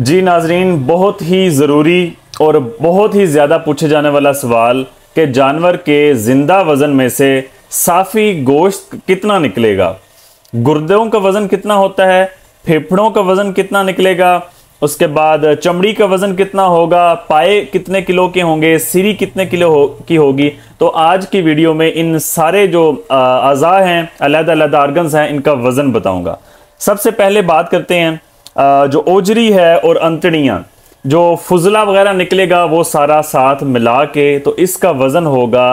जी नाजरीन बहुत ही ज़रूरी और बहुत ही ज़्यादा पूछे जाने वाला सवाल कि जानवर के ज़िंदा वज़न में से साफ़ी गोश्त कितना निकलेगा गुर्दों का वज़न कितना होता है फेफड़ों का वज़न कितना निकलेगा उसके बाद चमड़ी का वज़न कितना होगा पाए कितने किलो के होंगे सीरी कितने किलो हो, की होगी तो आज की वीडियो में इन सारे जो अज़ा हैं अलग अलग आर्गन्स हैं इनका वज़न बताऊँगा सबसे पहले बात करते हैं जो ओजरी है और अंतड़ियाँ जो फजला वगैरह निकलेगा वो सारा साथ मिला के तो इसका वज़न होगा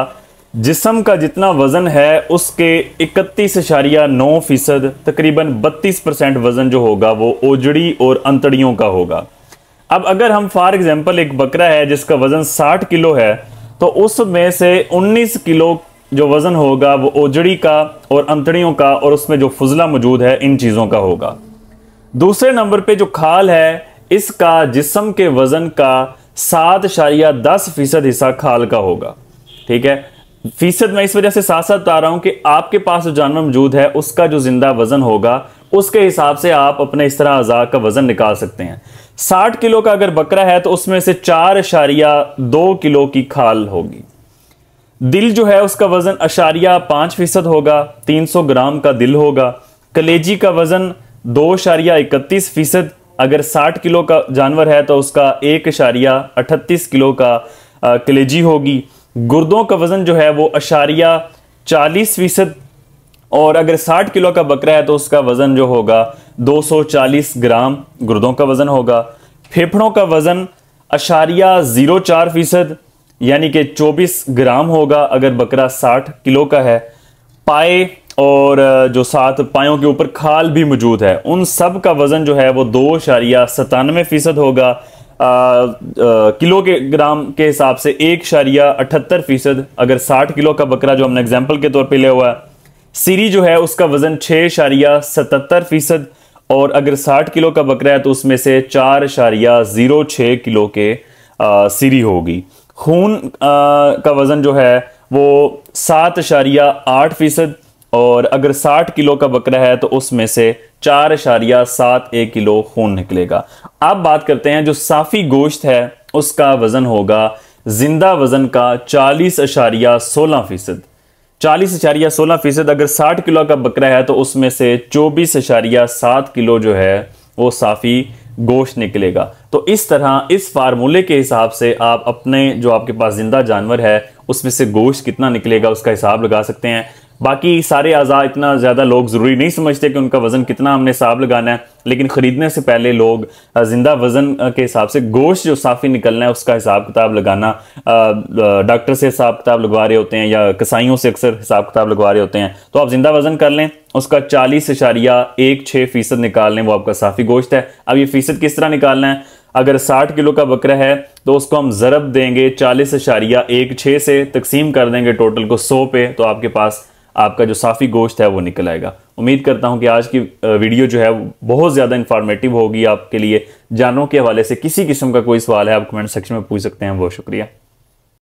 जिसम का जितना वज़न है उसके इकतीस इशारिया नौ फ़ीसद तकरीबन बत्तीस परसेंट वज़न जो होगा वो ओजड़ी और अंतड़ियों का होगा अब अगर हम फॉर एग्ज़ाम्पल एक बकरा है जिसका वज़न साठ किलो है तो उसमें से उन्नीस किलो जो वज़न होगा वो ओजड़ी का और अंतड़ियों का और उसमें जो फजला मौजूद है इन चीज़ों का होगा दूसरे नंबर पे जो खाल है इसका जिसम के वजन का सात शारिया दस फीसद हिस्सा खाल का होगा ठीक है फीसद मैं इस वजह से साथ साथ बता रहा हूं कि आपके पास जो जानवर मौजूद है उसका जो जिंदा वजन होगा उसके हिसाब से आप अपने इस तरह अजा का वजन निकाल सकते हैं साठ किलो का अगर बकरा है तो उसमें से चार अशारिया दो किलो की खाल होगी दिल जो है उसका वजन अशारिया पांच फीसद होगा तीन सौ ग्राम का दिल होगा कलेजी का वजन दो शारिया इकतीस फीसद अगर 60 किलो का जानवर है तो उसका एक इशारिया अठतीस किलो का कलेजी होगी गुर्दों का वज़न जो है वो अशारिया चालीस फीसद और अगर 60 किलो का बकरा है तो उसका वज़न जो होगा 240 ग्राम गुर्दों का वज़न होगा फेफड़ों का वज़न अशारिया ज़ीरो चार फीसद यानी कि 24 ग्राम होगा अगर बकरा 60 किलो का है पाए और जो सात पायों के ऊपर खाल भी मौजूद है उन सब का वज़न जो है वो दो शारिया सतानवे फ़ीसद होगा आ, आ, किलो के ग्राम के हिसाब से एक शारिया अठहत्तर फ़ीसद अगर साठ किलो का बकरा जो हमने एग्जाम्पल के तौर पर लिया हुआ है सीरी जो है उसका वज़न छः शारिया सतहत्तर फ़ीसद और अगर साठ किलो का बकरा है तो उसमें से चार शारिया ज़ीरो छः किलो के आ, सीरी होगी खून का वज़न जो है वो सात शारिया आठ फ़ीसद और अगर 60 किलो का बकरा है तो उसमें से चार इशारिया सात एक किलो खून निकलेगा अब बात करते हैं जो साफ़ी गोश्त है उसका वज़न होगा जिंदा वज़न का चालीस अशारिया सोलह फ़ीसद चालीस अशारिया सोलह फ़ीसद अगर साठ किलो का बकरा है तो उसमें से चौबीस अशारिया सात किलो जो है वो साफ़ी गोश्त निकलेगा तो इस तरह इस फार्मूले के हिसाब से आप अपने जो आपके पास ज़िंदा जानवर है उसमें से गोश्त कितना निकलेगा उसका हिसाब लगा सकते हैं बाकी सारे अज़ा इतना ज़्यादा लोग ज़रूरी नहीं समझते कि उनका वज़न कितना हमने हिसाब लगाना है लेकिन ख़रीदने से पहले लोग ज़िंदा वज़न के हिसाब से गोश्त जो साफ़ी निकलना है उसका हिसाब किताब लगाना डॉक्टर से हिसाब किताब लगवा रहे होते हैं या कसाईयों से अक्सर हिसाब किताब लगवा रहे होते हैं तो आप ज़िंदा वज़न कर लें उसका चालीस इशारिया एक छः फ़ीसद निकाल लें वो आपका साफ़ी गोश्त है अब ये फ़ीसद किस तरह निकालना है अगर 60 किलो का बकरा है तो उसको हम ज़रब देंगे चालीस इशारिया एक छः से तकसीम कर देंगे टोटल को 100 पे तो आपके पास आपका जो साफ़ी गोश्त है वो निकल आएगा उम्मीद करता हूँ कि आज की वीडियो जो है बहुत ज़्यादा इन्फॉर्मेटिव होगी आपके लिए जानों के हवाले से किसी किस्म का कोई सवाल है आप कमेंट सेक्शन में पूछ सकते हैं बहुत शुक्रिया